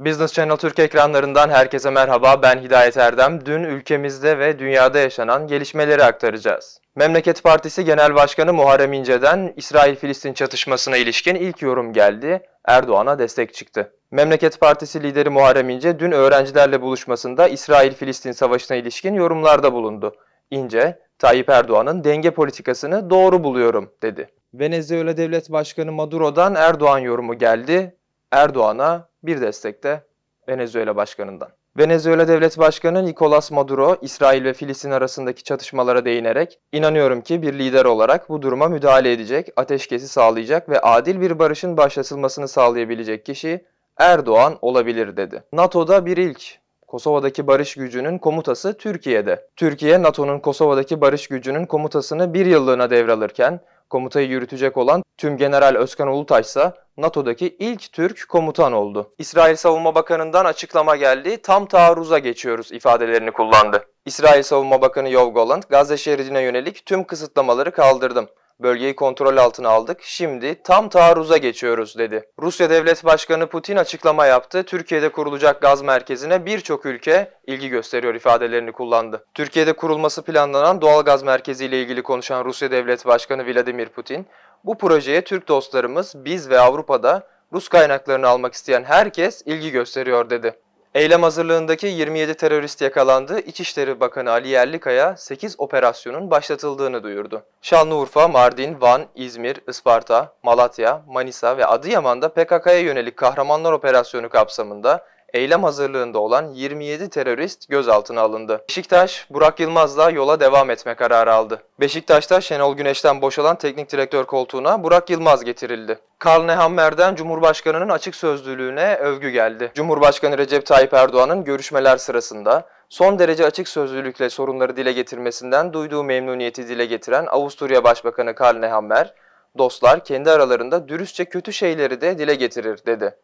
Business Channel Türkiye ekranlarından herkese merhaba. Ben Hidayet Erdem. Dün ülkemizde ve dünyada yaşanan gelişmeleri aktaracağız. Memleket Partisi Genel Başkanı Muharrem İnce'den İsrail-Filistin çatışmasına ilişkin ilk yorum geldi. Erdoğan'a destek çıktı. Memleket Partisi lideri Muharrem İnce dün öğrencilerle buluşmasında İsrail-Filistin savaşına ilişkin yorumlarda bulundu. İnce, Tayyip Erdoğan'ın denge politikasını doğru buluyorum dedi. Venezuela Devlet Başkanı Maduro'dan Erdoğan yorumu geldi. Erdoğan'a bir destek de Venezuela Başkanı'ndan. Venezuela Devlet Başkanı Nicolas Maduro, İsrail ve Filistin arasındaki çatışmalara değinerek, inanıyorum ki bir lider olarak bu duruma müdahale edecek, ateşkesi sağlayacak ve adil bir barışın başlatılmasını sağlayabilecek kişi Erdoğan olabilir dedi. NATO'da bir ilk. Kosova'daki barış gücünün komutası Türkiye'de. Türkiye, NATO'nun Kosova'daki barış gücünün komutasını bir yıllığına devralırken, komutayı yürütecek olan Tüm General Özkan Ulutaş ise NATO'daki ilk Türk komutan oldu. İsrail Savunma Bakanı'ndan açıklama geldi. Tam taarruza geçiyoruz ifadelerini kullandı. İsrail Savunma Bakanı Yov Golan, Gazze şeridine yönelik tüm kısıtlamaları kaldırdım. Bölgeyi kontrol altına aldık. Şimdi tam taarruza geçiyoruz dedi. Rusya Devlet Başkanı Putin açıklama yaptı. Türkiye'de kurulacak gaz merkezine birçok ülke ilgi gösteriyor ifadelerini kullandı. Türkiye'de kurulması planlanan doğal gaz merkeziyle ilgili konuşan Rusya Devlet Başkanı Vladimir Putin, bu projeye Türk dostlarımız, biz ve Avrupa'da Rus kaynaklarını almak isteyen herkes ilgi gösteriyor dedi. Eylem hazırlığındaki 27 terörist yakalandı. İçişleri Bakanı Ali Yerlikaya 8 operasyonun başlatıldığını duyurdu. Şanlıurfa, Mardin, Van, İzmir, Isparta, Malatya, Manisa ve Adıyaman'da PKK'ya yönelik kahramanlar operasyonu kapsamında eylem hazırlığında olan 27 terörist gözaltına alındı. Beşiktaş, Burak Yılmaz'la yola devam etme kararı aldı. Beşiktaş'ta Şenol Güneş'ten boşalan teknik direktör koltuğuna Burak Yılmaz getirildi. Karl Nehammer'den Cumhurbaşkanı'nın açık sözlülüğüne övgü geldi. Cumhurbaşkanı Recep Tayyip Erdoğan'ın görüşmeler sırasında son derece açık sözlülükle sorunları dile getirmesinden duyduğu memnuniyeti dile getiren Avusturya Başbakanı Karl Nehammer, dostlar kendi aralarında dürüstçe kötü şeyleri de dile getirir dedi.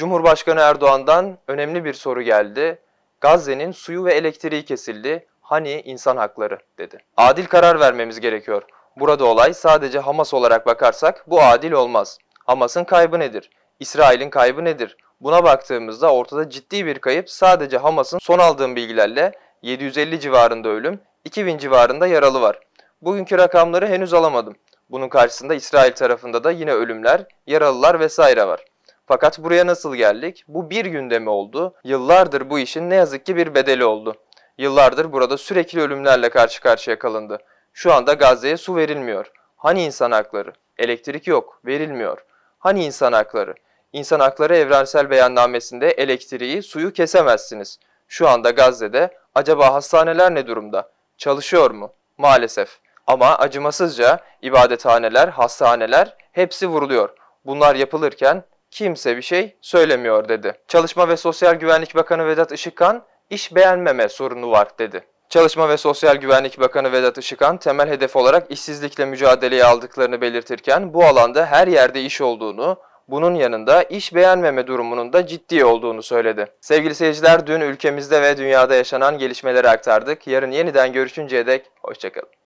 Cumhurbaşkanı Erdoğan'dan önemli bir soru geldi. Gazze'nin suyu ve elektriği kesildi. Hani insan hakları dedi. Adil karar vermemiz gerekiyor. Burada olay sadece Hamas olarak bakarsak bu adil olmaz. Hamas'ın kaybı nedir? İsrail'in kaybı nedir? Buna baktığımızda ortada ciddi bir kayıp sadece Hamas'ın son aldığım bilgilerle 750 civarında ölüm, 2000 civarında yaralı var. Bugünkü rakamları henüz alamadım. Bunun karşısında İsrail tarafında da yine ölümler, yaralılar vesaire var. Fakat buraya nasıl geldik? Bu bir günde mi oldu? Yıllardır bu işin ne yazık ki bir bedeli oldu. Yıllardır burada sürekli ölümlerle karşı karşıya kalındı. Şu anda Gazze'ye su verilmiyor. Hani insan hakları? Elektrik yok, verilmiyor. Hani insan hakları? İnsan Hakları Evrensel Beyannamesi'nde elektriği, suyu kesemezsiniz. Şu anda Gazze'de acaba hastaneler ne durumda? Çalışıyor mu? Maalesef. Ama acımasızca ibadethaneler, hastaneler hepsi vuruluyor. Bunlar yapılırken kimse bir şey söylemiyor dedi. Çalışma ve Sosyal Güvenlik Bakanı Vedat Işıkhan iş beğenmeme sorunu var dedi. Çalışma ve Sosyal Güvenlik Bakanı Vedat Işıkhan temel hedef olarak işsizlikle mücadeleyi aldıklarını belirtirken bu alanda her yerde iş olduğunu, bunun yanında iş beğenmeme durumunun da ciddi olduğunu söyledi. Sevgili seyirciler dün ülkemizde ve dünyada yaşanan gelişmeleri aktardık. Yarın yeniden görüşünceye dek hoşçakalın.